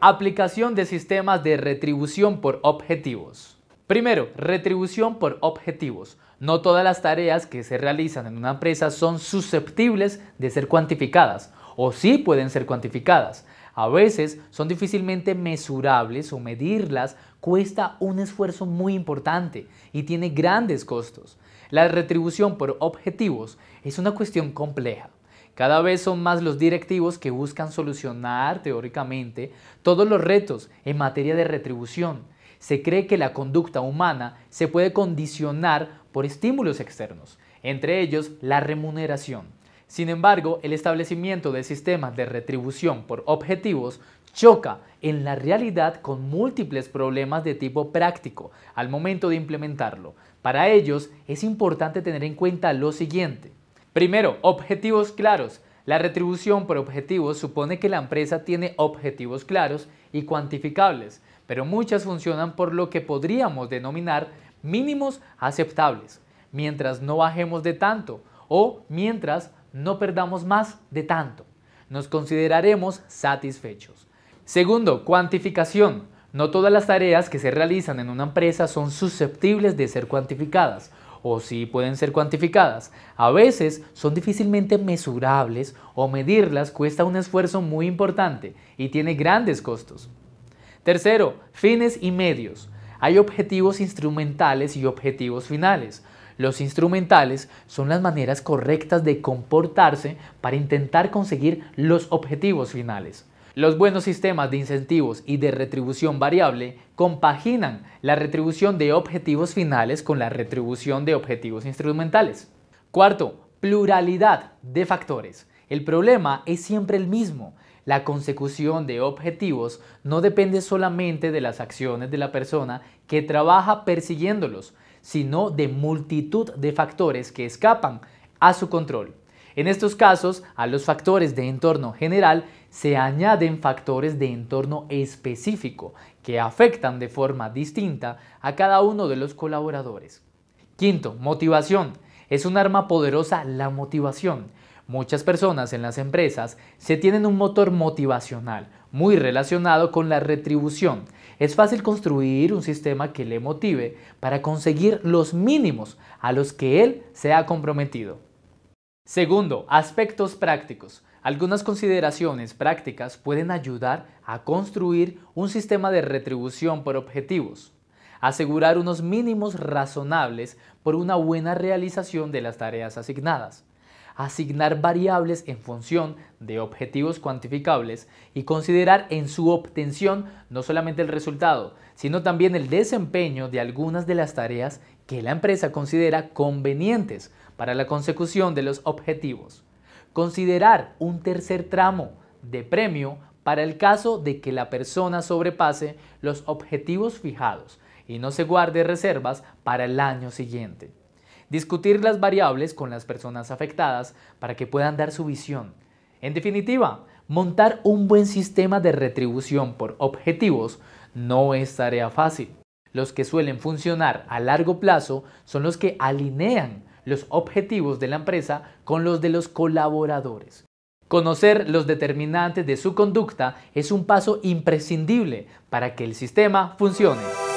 Aplicación de sistemas de retribución por objetivos. Primero, retribución por objetivos. No todas las tareas que se realizan en una empresa son susceptibles de ser cuantificadas, o sí pueden ser cuantificadas. A veces son difícilmente mesurables o medirlas cuesta un esfuerzo muy importante y tiene grandes costos. La retribución por objetivos es una cuestión compleja. Cada vez son más los directivos que buscan solucionar teóricamente todos los retos en materia de retribución. Se cree que la conducta humana se puede condicionar por estímulos externos, entre ellos la remuneración. Sin embargo, el establecimiento de sistemas de retribución por objetivos choca en la realidad con múltiples problemas de tipo práctico al momento de implementarlo. Para ellos es importante tener en cuenta lo siguiente. Primero, objetivos claros. La retribución por objetivos supone que la empresa tiene objetivos claros y cuantificables, pero muchas funcionan por lo que podríamos denominar mínimos aceptables, mientras no bajemos de tanto o mientras no perdamos más de tanto. Nos consideraremos satisfechos. Segundo, cuantificación. No todas las tareas que se realizan en una empresa son susceptibles de ser cuantificadas o si pueden ser cuantificadas. A veces son difícilmente mesurables o medirlas cuesta un esfuerzo muy importante y tiene grandes costos. Tercero, fines y medios. Hay objetivos instrumentales y objetivos finales. Los instrumentales son las maneras correctas de comportarse para intentar conseguir los objetivos finales. Los buenos sistemas de incentivos y de retribución variable compaginan la retribución de objetivos finales con la retribución de objetivos instrumentales. Cuarto, pluralidad de factores. El problema es siempre el mismo. La consecución de objetivos no depende solamente de las acciones de la persona que trabaja persiguiéndolos, sino de multitud de factores que escapan a su control. En estos casos, a los factores de entorno general se añaden factores de entorno específico que afectan de forma distinta a cada uno de los colaboradores. Quinto, motivación. Es un arma poderosa la motivación. Muchas personas en las empresas se tienen un motor motivacional muy relacionado con la retribución. Es fácil construir un sistema que le motive para conseguir los mínimos a los que él se ha comprometido. Segundo, aspectos prácticos. Algunas consideraciones prácticas pueden ayudar a construir un sistema de retribución por objetivos, asegurar unos mínimos razonables por una buena realización de las tareas asignadas, asignar variables en función de objetivos cuantificables y considerar en su obtención no solamente el resultado, sino también el desempeño de algunas de las tareas que la empresa considera convenientes para la consecución de los objetivos. Considerar un tercer tramo de premio para el caso de que la persona sobrepase los objetivos fijados y no se guarde reservas para el año siguiente discutir las variables con las personas afectadas para que puedan dar su visión. En definitiva, montar un buen sistema de retribución por objetivos no es tarea fácil. Los que suelen funcionar a largo plazo son los que alinean los objetivos de la empresa con los de los colaboradores. Conocer los determinantes de su conducta es un paso imprescindible para que el sistema funcione.